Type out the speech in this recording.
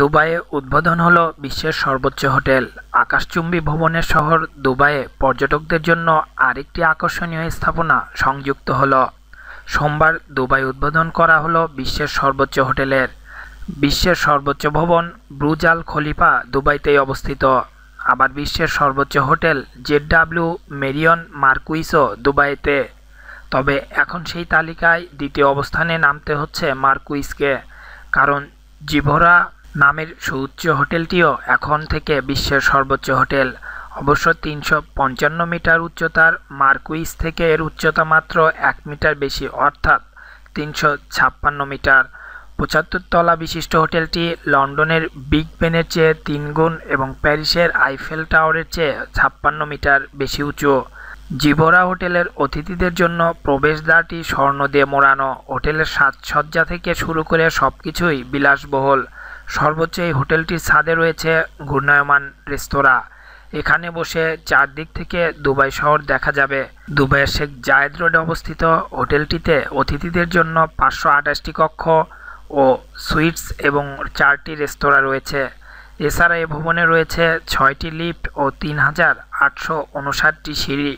দুবাইয়ে উদ্বোধন হলো বিশ্বের সর্বোচ্চ হোটেল আকাশচুম্বী ভবনের শহর দুবাইয়ে পর্যটকদের জন্য আরেকটি আকর্ষণীয় স্থাপনা সংযুক্ত হলো সোমবার দুবাই উদ্বোধন করা হলো বিশ্বের সর্বোচ্চ হোটেলের বিশ্বের সর্বোচ্চ ভবন ব্রুজ আল খলিফা দুবাইতেই অবস্থিত আবার বিশ্বের সর্বোচ্চ হোটেল জেডডাব্লিউ মেরিয়ন মার্কুইসও দুবাইতে তবে এখন সেই তালিকায় দ্বিতীয় অবস্থানে নামতে হচ্ছে মার্কুইসকে কারণ জিভোরা নামের সুউচ্চ হোটেলটিও এখন থেকে বিশ্বের সর্বোচ্চ হোটেল অবশ্য তিনশো পঞ্চান্ন মিটার উচ্চতার মার্কুইস থেকে এর উচ্চতা মাত্র এক মিটার বেশি অর্থাৎ তিনশো ছাপ্পান্ন মিটার পঁচাত্তর তলা বিশিষ্ট হোটেলটি লন্ডনের বিগ বেনের চেয়ে তিন গুণ এবং প্যারিসের আইফেল টাওয়ারের চেয়ে ছাপ্পান্ন মিটার বেশি উঁচু জিবরা হোটেলের অতিথিদের জন্য প্রবেশদ্বারটি স্বর্ণ দিয়ে মোড়ানো হোটেলের সাজসজ্জা থেকে শুরু করে সব কিছুই বিলাসবহুল সর্বোচ্চ এই হোটেলটির ছাদে রয়েছে ঘূর্ণায়মান রেস্তোরাঁ এখানে বসে চারদিক থেকে দুবাই শহর দেখা যাবে দুবাইয়ের শেখ জায়দ রোডে অবস্থিত হোটেলটিতে অতিথিদের জন্য পাঁচশো আঠাশটি কক্ষ ও সুইটস এবং চারটি রেস্তোরাঁ রয়েছে এছাড়া এ ভবনে রয়েছে ছয়টি লিফট ও তিন হাজার আটশো উনষাটটি সিঁড়ি